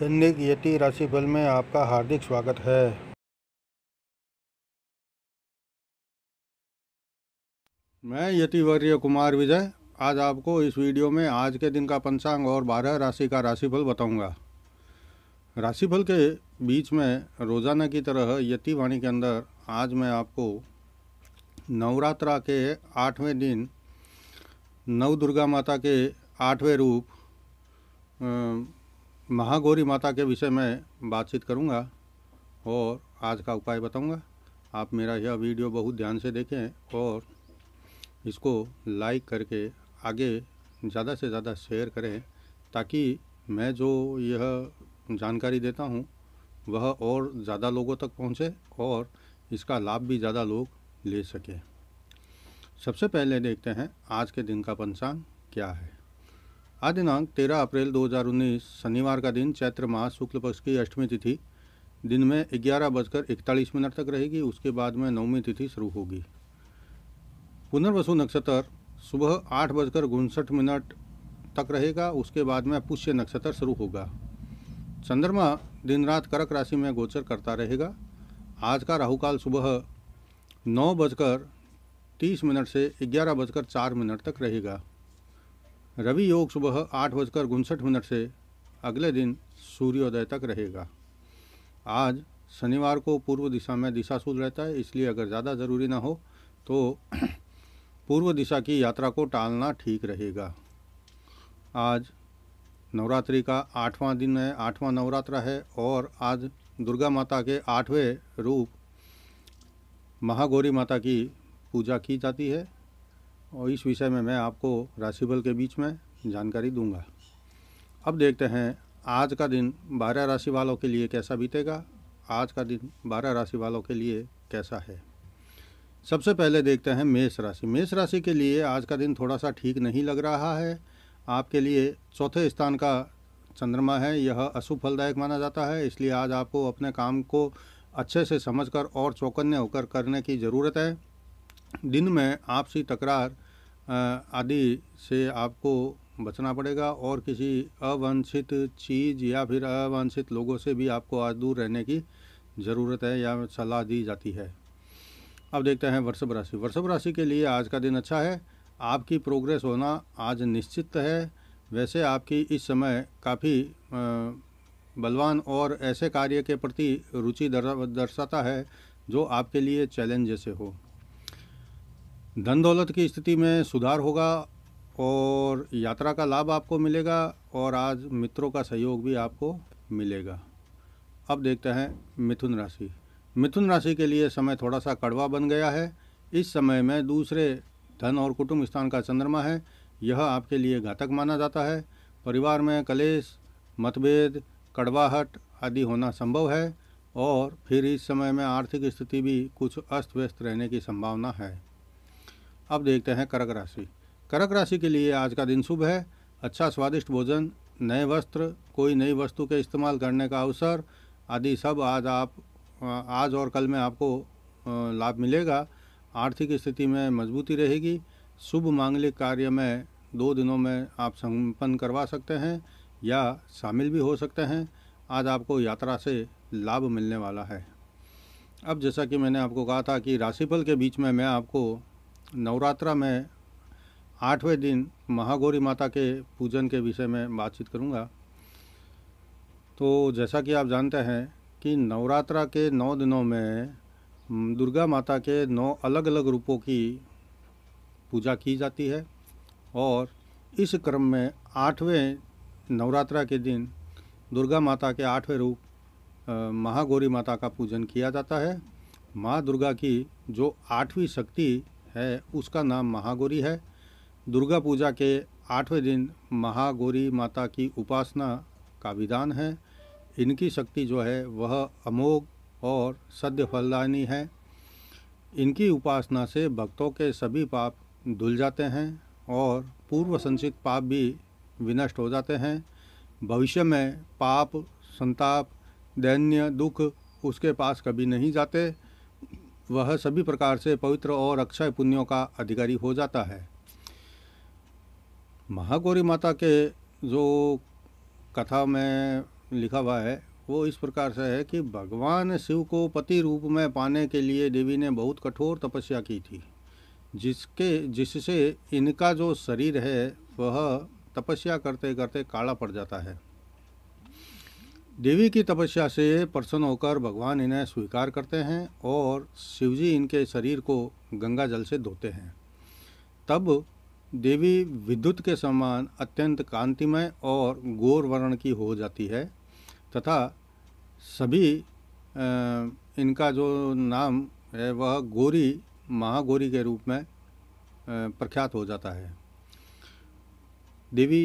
दैनिक यति राशिफल में आपका हार्दिक स्वागत है मैं यति वर्य कुमार विजय आज आपको इस वीडियो में आज के दिन का पंचांग और बारह राशि का राशिफल बताऊंगा। राशिफल के बीच में रोज़ाना की तरह यति वाणी के अंदर आज मैं आपको नवरात्रा के आठवें दिन नव दुर्गा माता के आठवें रूप महागौरी माता के विषय में बातचीत करूँगा और आज का उपाय बताऊँगा आप मेरा यह वीडियो बहुत ध्यान से देखें और इसको लाइक करके आगे ज़्यादा से ज़्यादा शेयर करें ताकि मैं जो यह जानकारी देता हूँ वह और ज़्यादा लोगों तक पहुँचे और इसका लाभ भी ज़्यादा लोग ले सकें सबसे पहले देखते हैं आज के दिन का पंचांग क्या है आज दिनांक 13 अप्रैल 2019 शनिवार का दिन चैत्र माह शुक्ल पक्ष की अष्टमी तिथि दिन में ग्यारह बजकर इकतालीस मिनट तक रहेगी उसके बाद में नौमी तिथि शुरू होगी पुनर्वसु नक्षत्र सुबह आठ बजकर उनसठ मिनट तक रहेगा उसके बाद में पुष्य नक्षत्र शुरू होगा चंद्रमा दिन रात कर्क राशि में गोचर करता रहेगा आज का राहुकाल सुबह नौ बजकर तीस मिनट से ग्यारह बजकर चार मिनट तक रहेगा रवि योग सुबह आठ बजकर उनसठ मिनट से अगले दिन सूर्योदय तक रहेगा आज शनिवार को पूर्व दिशा में दिशाशूल रहता है इसलिए अगर ज़्यादा ज़रूरी ना हो तो पूर्व दिशा की यात्रा को टालना ठीक रहेगा आज नवरात्रि का आठवां दिन है आठवां नवरात्रा है और आज दुर्गा माता के आठवें रूप महागौरी माता की पूजा की जाती है और इस विषय में मैं आपको राशिफल के बीच में जानकारी दूंगा अब देखते हैं आज का दिन बारह राशि वालों के लिए कैसा बीतेगा आज का दिन बारह राशि वालों के लिए कैसा है सबसे पहले देखते हैं मेष राशि मेष राशि के लिए आज का दिन थोड़ा सा ठीक नहीं लग रहा है आपके लिए चौथे स्थान का चंद्रमा है यह अशुभ फलदायक माना जाता है इसलिए आज आपको अपने काम को अच्छे से समझकर और चौकन्या होकर करने की ज़रूरत है दिन में आपसी तकरार आदि से आपको बचना पड़ेगा और किसी अवांछित चीज़ या फिर अवांछित लोगों से भी आपको आज दूर रहने की ज़रूरत है या सलाह दी जाती है अब देखते हैं वृषभ राशि वृषभ राशि के लिए आज का दिन अच्छा है आपकी प्रोग्रेस होना आज निश्चित है वैसे आपकी इस समय काफ़ी बलवान और ऐसे कार्य के प्रति रुचि दर्शाता है जो आपके लिए चैलेंज जैसे हो धन दौलत की स्थिति में सुधार होगा और यात्रा का लाभ आपको मिलेगा और आज मित्रों का सहयोग भी आपको मिलेगा अब देखते हैं मिथुन राशि मिथुन राशि के लिए समय थोड़ा सा कड़वा बन गया है इस समय में दूसरे धन और कुटुंब स्थान का चंद्रमा है यह आपके लिए घातक माना जाता है परिवार में कलेश मतभेद कड़वाहट आदि होना संभव है और फिर इस समय में आर्थिक स्थिति भी कुछ अस्त व्यस्त रहने की संभावना है अब देखते हैं कर्क राशि कर्क राशि के लिए आज का दिन शुभ है अच्छा स्वादिष्ट भोजन नए वस्त्र कोई नई वस्तु के इस्तेमाल करने का अवसर आदि सब आज आप आज और कल में आपको लाभ मिलेगा आर्थिक स्थिति में मजबूती रहेगी शुभ मांगलिक कार्य में दो दिनों में आप संपन्न करवा सकते हैं या शामिल भी हो सकते हैं आज आपको यात्रा से लाभ मिलने वाला है अब जैसा कि मैंने आपको कहा था कि राशिफल के बीच में मैं आपको नवरात्रा में आठवें दिन महागौरी माता के पूजन के विषय में बातचीत करूंगा तो जैसा कि आप जानते हैं कि नवरात्रा के नौ दिनों में दुर्गा माता के नौ अलग अलग रूपों की पूजा की जाती है और इस क्रम में आठवें नवरात्रा के दिन दुर्गा माता के आठवें रूप महागौरी माता का पूजन किया जाता है माँ दुर्गा की जो आठवीं शक्ति है उसका नाम महागौरी है दुर्गा पूजा के आठवें दिन महागौरी माता की उपासना का विधान है इनकी शक्ति जो है वह अमोघ और सद्य फलदानी है इनकी उपासना से भक्तों के सभी पाप धुल जाते हैं और पूर्व संचित पाप भी विनष्ट हो जाते हैं भविष्य में पाप संताप दैन्य दुख उसके पास कभी नहीं जाते वह सभी प्रकार से पवित्र और अक्षय पुण्यों का अधिकारी हो जाता है महागौरी माता के जो कथा में लिखा हुआ है वो इस प्रकार से है कि भगवान शिव को पति रूप में पाने के लिए देवी ने बहुत कठोर तपस्या की थी जिसके जिससे इनका जो शरीर है वह तपस्या करते करते काला पड़ जाता है देवी की तपस्या से प्रसन्न होकर भगवान इन्हें स्वीकार करते हैं और शिवजी इनके शरीर को गंगा जल से धोते हैं तब देवी विद्युत के समान अत्यंत कांतिमय और गोर वर्ण की हो जाती है तथा सभी इनका जो नाम है वह गौरी महागौरी के रूप में प्रख्यात हो जाता है देवी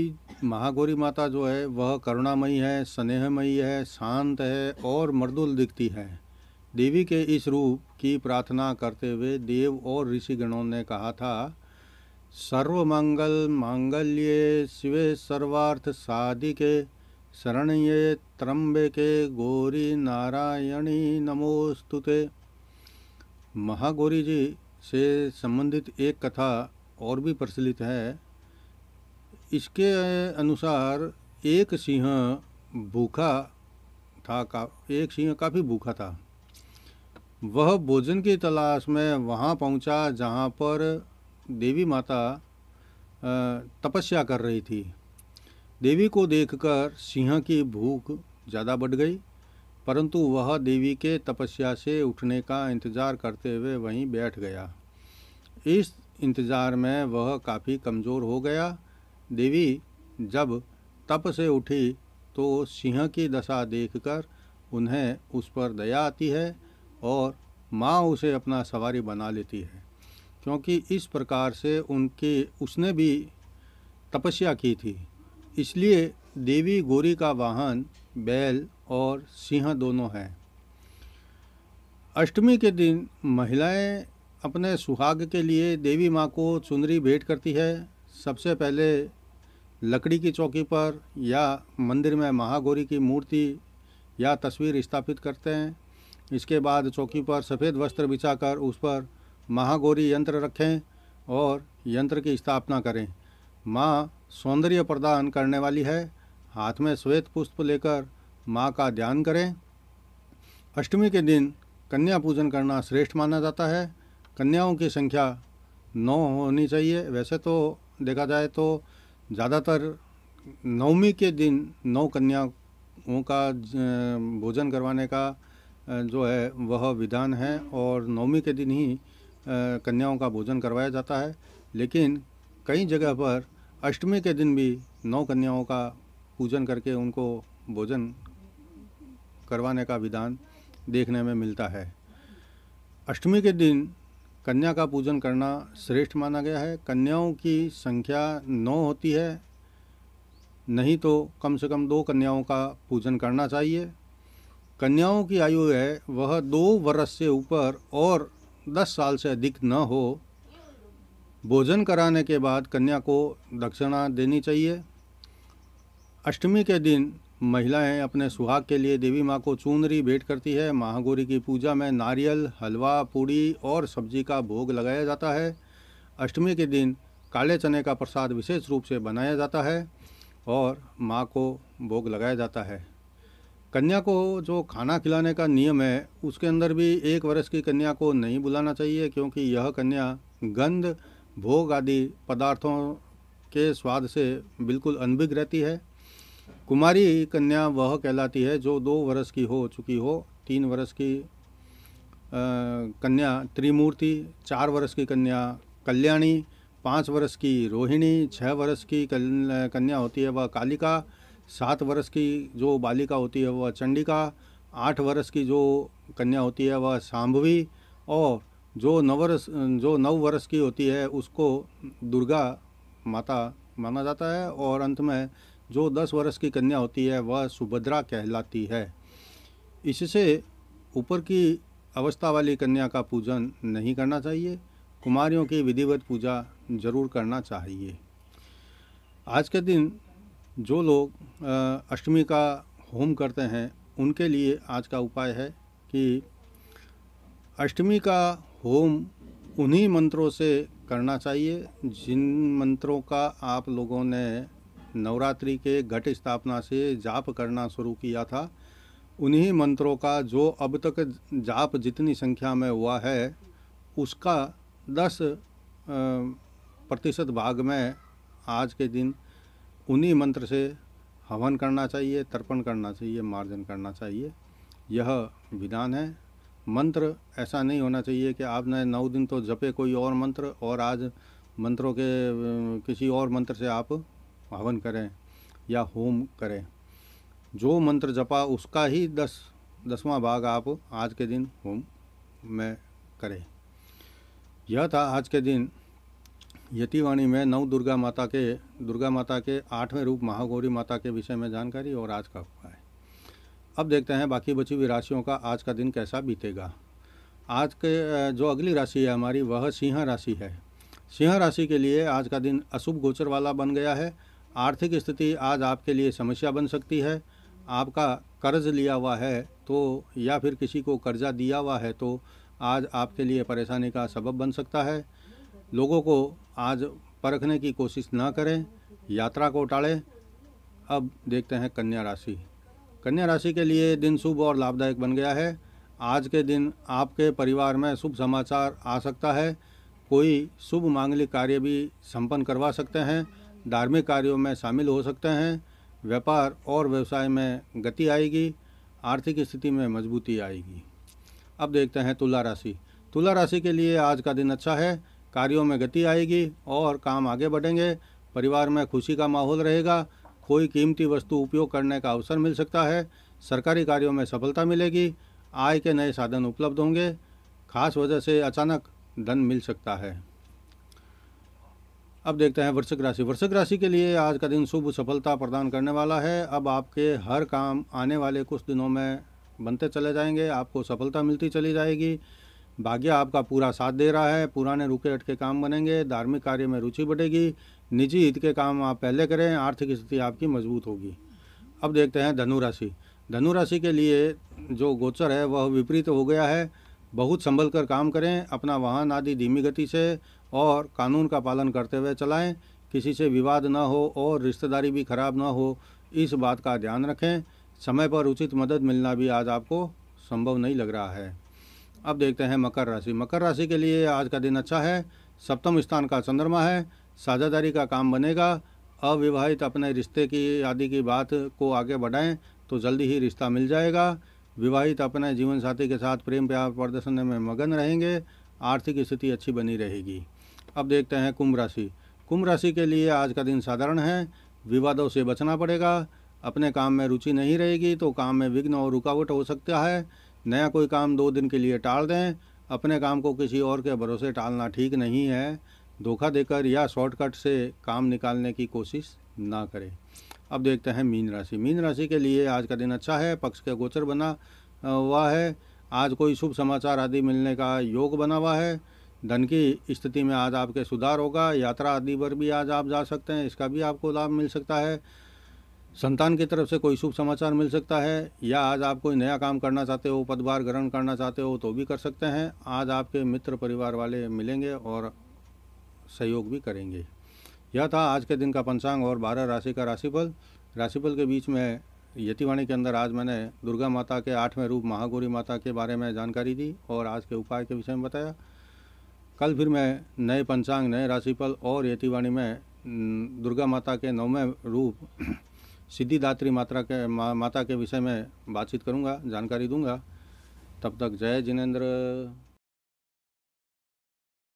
महागौरी माता जो है वह करुणामयी है स्नेहमयी है शांत है और मृदुल दिखती है देवी के इस रूप की प्रार्थना करते हुए देव और ऋषिगणों ने कहा था सर्व मंगल मांगल्ये शिवे सर्वार्थ साधिके त्रम्बे के गौरी नारायणी नमोस्तुते महागौरी जी से संबंधित एक कथा और भी प्रचलित है इसके अनुसार एक सिंह भूखा था का एक सिंह काफ़ी भूखा था वह भोजन की तलाश में वहाँ पहुँचा जहाँ पर देवी माता तपस्या कर रही थी देवी को देखकर सिंह की भूख ज़्यादा बढ़ गई परंतु वह देवी के तपस्या से उठने का इंतज़ार करते हुए वहीं बैठ गया इस इंतज़ार में वह काफ़ी कमज़ोर हो गया देवी जब तप से उठी तो सिंह की दशा देखकर उन्हें उस पर दया आती है और माँ उसे अपना सवारी बना लेती है क्योंकि इस प्रकार से उनके उसने भी तपस्या की थी इसलिए देवी गोरी का वाहन बैल और सिंह दोनों हैं अष्टमी के दिन महिलाएं अपने सुहाग के लिए देवी माँ को चुनरी भेंट करती है सबसे पहले लकड़ी की चौकी पर या मंदिर में महागौरी की मूर्ति या तस्वीर स्थापित करते हैं इसके बाद चौकी पर सफ़ेद वस्त्र बिछाकर उस पर महागौरी यंत्र रखें और यंत्र की स्थापना करें माँ सौंदर्य प्रदान करने वाली है हाथ में श्वेत पुष्प लेकर माँ का ध्यान करें अष्टमी के दिन कन्या पूजन करना श्रेष्ठ माना जाता है कन्याओं की संख्या नौ होनी चाहिए वैसे तो देखा जाए तो ज़्यादातर नवमी के दिन नौ कन्याओं का भोजन करवाने का जो है वह विधान है और नवमी के दिन ही कन्याओं का भोजन करवाया जाता है लेकिन कई जगह पर अष्टमी के दिन भी नौ कन्याओं का पूजन करके उनको भोजन करवाने का विधान देखने में मिलता है अष्टमी के दिन कन्या का पूजन करना श्रेष्ठ माना गया है कन्याओं की संख्या नौ होती है नहीं तो कम से कम दो कन्याओं का पूजन करना चाहिए कन्याओं की आयु है वह दो वर्ष से ऊपर और दस साल से अधिक न हो भोजन कराने के बाद कन्या को दक्षिणा देनी चाहिए अष्टमी के दिन महिलाएं अपने सुहाग के लिए देवी माँ को चूनरी भेंट करती है महागौरी की पूजा में नारियल हलवा पूड़ी और सब्जी का भोग लगाया जाता है अष्टमी के दिन काले चने का प्रसाद विशेष रूप से बनाया जाता है और माँ को भोग लगाया जाता है कन्या को जो खाना खिलाने का नियम है उसके अंदर भी एक वर्ष की कन्या को नहीं बुलाना चाहिए क्योंकि यह कन्या गंध भोग आदि पदार्थों के स्वाद से बिल्कुल अनभिग रहती है कुमारी कन्या वह कहलाती है जो दो वर्ष की हो चुकी हो तीन वर्ष की कन्या त्रिमूर्ति चार वर्ष की कन्या कल्याणी पाँच वर्ष की रोहिणी छः वर्ष की कन्या होती है वह कालिका सात वर्ष की जो बालिका होती है वह चंडिका आठ वर्ष की जो कन्या होती है वह सांभवी और जो नवर्ष जो नौ वर्ष की होती है उसको दुर्गा माता माना जाता है और अंत में जो दस वर्ष की कन्या होती है वह सुभद्रा कहलाती है इससे ऊपर की अवस्था वाली कन्या का पूजन नहीं करना चाहिए कुमारियों की विधिवत पूजा जरूर करना चाहिए आज के दिन जो लोग अष्टमी का होम करते हैं उनके लिए आज का उपाय है कि अष्टमी का होम उन्हीं मंत्रों से करना चाहिए जिन मंत्रों का आप लोगों ने नवरात्रि के घट स्थापना से जाप करना शुरू किया था उन्हीं मंत्रों का जो अब तक जाप जितनी संख्या में हुआ है उसका दस प्रतिशत भाग में आज के दिन उन्हीं मंत्र से हवन करना चाहिए तर्पण करना चाहिए मार्जन करना चाहिए यह विधान है मंत्र ऐसा नहीं होना चाहिए कि आपने नौ दिन तो जपे कोई और मंत्र और आज मंत्रों के किसी और मंत्र से आप हवन करें या होम करें जो मंत्र जपा उसका ही दस दसवां भाग आप आज के दिन होम में करें यह था आज के दिन यतिवाणी में नव दुर्गा माता के दुर्गा माता के आठवें रूप महागौरी माता के विषय में जानकारी और आज का उपाय अब देखते हैं बाकी बची हुई राशियों का आज का दिन कैसा बीतेगा आज के जो अगली राशि है हमारी वह सिंह राशि है सिंह राशि के लिए आज का दिन अशुभ गोचर वाला बन गया है आर्थिक स्थिति आज आपके लिए समस्या बन सकती है आपका कर्ज लिया हुआ है तो या फिर किसी को कर्जा दिया हुआ है तो आज आपके लिए परेशानी का सबब बन सकता है लोगों को आज परखने की कोशिश ना करें यात्रा को टालें अब देखते हैं कन्या राशि कन्या राशि के लिए दिन शुभ और लाभदायक बन गया है आज के दिन आपके परिवार में शुभ समाचार आ सकता है कोई शुभ मांगलिक कार्य भी संपन्न करवा सकते हैं धार्मिक कार्यों में शामिल हो सकते हैं व्यापार और व्यवसाय में गति आएगी आर्थिक स्थिति में मजबूती आएगी अब देखते हैं तुला राशि तुला राशि के लिए आज का दिन अच्छा है कार्यों में गति आएगी और काम आगे बढ़ेंगे परिवार में खुशी का माहौल रहेगा कोई कीमती वस्तु उपयोग करने का अवसर मिल सकता है सरकारी कार्यों में सफलता मिलेगी आय के नए साधन उपलब्ध होंगे खास वजह से अचानक धन मिल सकता है अब देखते हैं वृषक राशि वृषक राशि के लिए आज का दिन शुभ सफलता प्रदान करने वाला है अब आपके हर काम आने वाले कुछ दिनों में बनते चले जाएंगे आपको सफलता मिलती चली जाएगी भाग्य आपका पूरा साथ दे रहा है पुराने रुके अटके काम बनेंगे धार्मिक कार्य में रुचि बढ़ेगी निजी हित के काम आप पहले करें आर्थिक स्थिति आपकी मजबूत होगी अब देखते हैं धनुराशि धनुराशि के लिए जो गोचर है वह विपरीत हो गया है बहुत संभल कर काम करें अपना वाहन आदि धीमी गति से और कानून का पालन करते हुए चलाएं किसी से विवाद न हो और रिश्तेदारी भी खराब ना हो इस बात का ध्यान रखें समय पर उचित मदद मिलना भी आज आपको संभव नहीं लग रहा है अब देखते हैं मकर राशि मकर राशि के लिए आज का दिन अच्छा है सप्तम स्थान का चंद्रमा है साझेदारी का काम बनेगा अविवाहित अपने रिश्ते की आदि की बात को आगे बढ़ाएं तो जल्दी ही रिश्ता मिल जाएगा विवाहित अपने जीवन साथी के साथ प्रेम प्यार प्रदर्शन में मगन रहेंगे आर्थिक स्थिति अच्छी बनी रहेगी अब देखते हैं कुंभ राशि कुंभ राशि के लिए आज का दिन साधारण है विवादों से बचना पड़ेगा अपने काम में रुचि नहीं रहेगी तो काम में विघ्न और रुकावट हो सकता है नया कोई काम दो दिन के लिए टाल दें अपने काम को किसी और के भरोसे टालना ठीक नहीं है धोखा देकर या शॉर्टकट से काम निकालने की कोशिश ना करें अब देखते हैं मीन राशि मीन राशि के लिए आज का दिन अच्छा है पक्ष के गोचर बना हुआ है आज कोई शुभ समाचार आदि मिलने का योग बना हुआ है धन की स्थिति में आज आपके सुधार होगा यात्रा आदि पर भी आज आप जा सकते हैं इसका भी आपको लाभ मिल सकता है संतान की तरफ से कोई शुभ समाचार मिल सकता है या आज आप कोई नया काम करना चाहते हो पदभार ग्रहण करना चाहते हो तो भी कर सकते हैं आज आपके मित्र परिवार वाले मिलेंगे और सहयोग भी करेंगे यह था आज के दिन का पंचांग और बारह राशि का राशिफल राशिफल के बीच में यतिवाणी के अंदर आज मैंने दुर्गा माता के आठवें रूप महागौरी माता के बारे में जानकारी दी और आज के उपाय के विषय में बताया कल फिर मैं नए पंचांग नए राशिफल और यतिवाणी में दुर्गा माता के नौवें रूप सिद्धिदात्री मात्रा के मा, माता के विषय में बातचीत करूँगा जानकारी दूंगा तब तक जय जिनेन्द्र